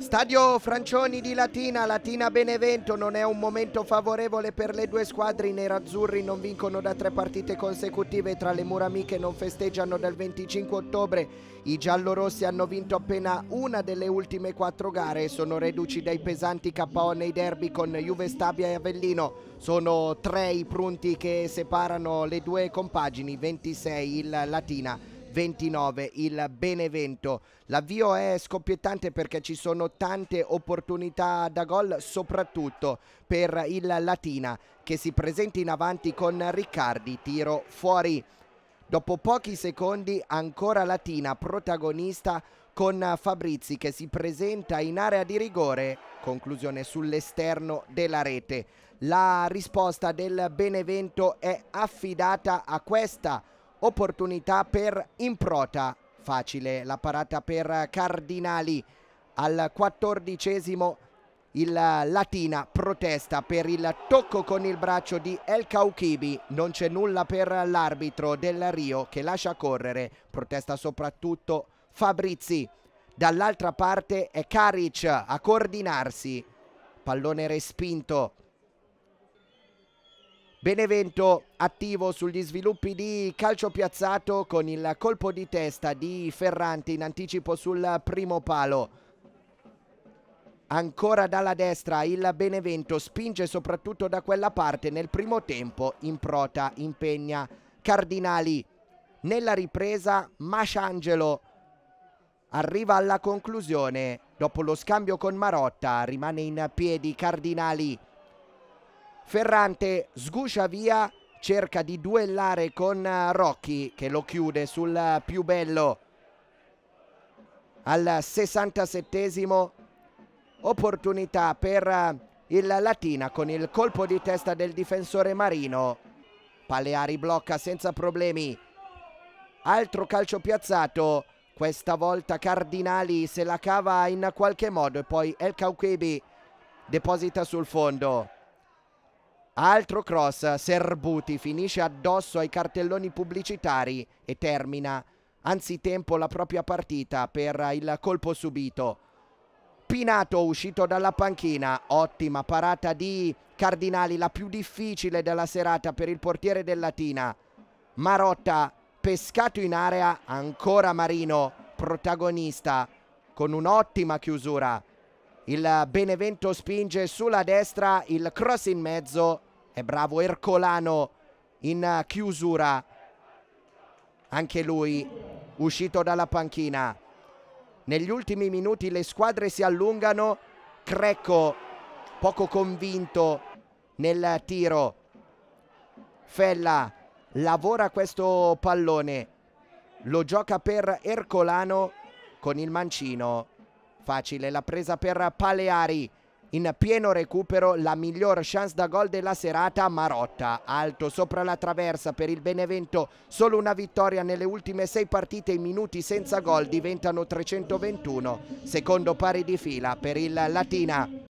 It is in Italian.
Stadio Francioni di Latina, Latina Benevento, non è un momento favorevole per le due squadre, i nerazzurri non vincono da tre partite consecutive, tra le mura amiche non festeggiano dal 25 ottobre, i giallorossi hanno vinto appena una delle ultime quattro gare sono reduci dai pesanti KO nei derby con Juve Stabia e Avellino, sono tre i punti che separano le due compagini, 26 il Latina 29 il Benevento. L'avvio è scoppiettante perché ci sono tante opportunità da gol, soprattutto per il Latina che si presenta in avanti con Riccardi, tiro fuori. Dopo pochi secondi ancora Latina protagonista con Fabrizi che si presenta in area di rigore, conclusione sull'esterno della rete. La risposta del Benevento è affidata a questa opportunità per Improta, facile la parata per Cardinali al quattordicesimo il Latina protesta per il tocco con il braccio di El Kaukibi, non c'è nulla per l'arbitro del Rio che lascia correre, protesta soprattutto Fabrizi, dall'altra parte è Karic a coordinarsi, pallone respinto Benevento attivo sugli sviluppi di calcio piazzato con il colpo di testa di Ferranti in anticipo sul primo palo. Ancora dalla destra il Benevento spinge soprattutto da quella parte nel primo tempo in prota impegna Cardinali. Nella ripresa Masciangelo arriva alla conclusione dopo lo scambio con Marotta rimane in piedi Cardinali Ferrante sguscia via, cerca di duellare con eh, Rocchi che lo chiude sul eh, più bello al 67 opportunità per eh, il Latina con il colpo di testa del difensore Marino Paleari blocca senza problemi altro calcio piazzato questa volta Cardinali se la cava in qualche modo e poi El Kaukibi deposita sul fondo Altro cross, Serbuti finisce addosso ai cartelloni pubblicitari e termina anzitempo la propria partita per il colpo subito. Pinato uscito dalla panchina, ottima parata di Cardinali, la più difficile della serata per il portiere del Latina. Marotta pescato in area, ancora Marino protagonista con un'ottima chiusura. Il Benevento spinge sulla destra, il cross in mezzo è bravo Ercolano in chiusura. Anche lui uscito dalla panchina. Negli ultimi minuti le squadre si allungano. Crecco poco convinto nel tiro. Fella lavora questo pallone. Lo gioca per Ercolano con il mancino. Facile la presa per Paleari in pieno recupero la miglior chance da gol della serata Marotta, alto sopra la traversa per il Benevento, solo una vittoria nelle ultime sei partite i minuti senza gol diventano 321, secondo pari di fila per il Latina.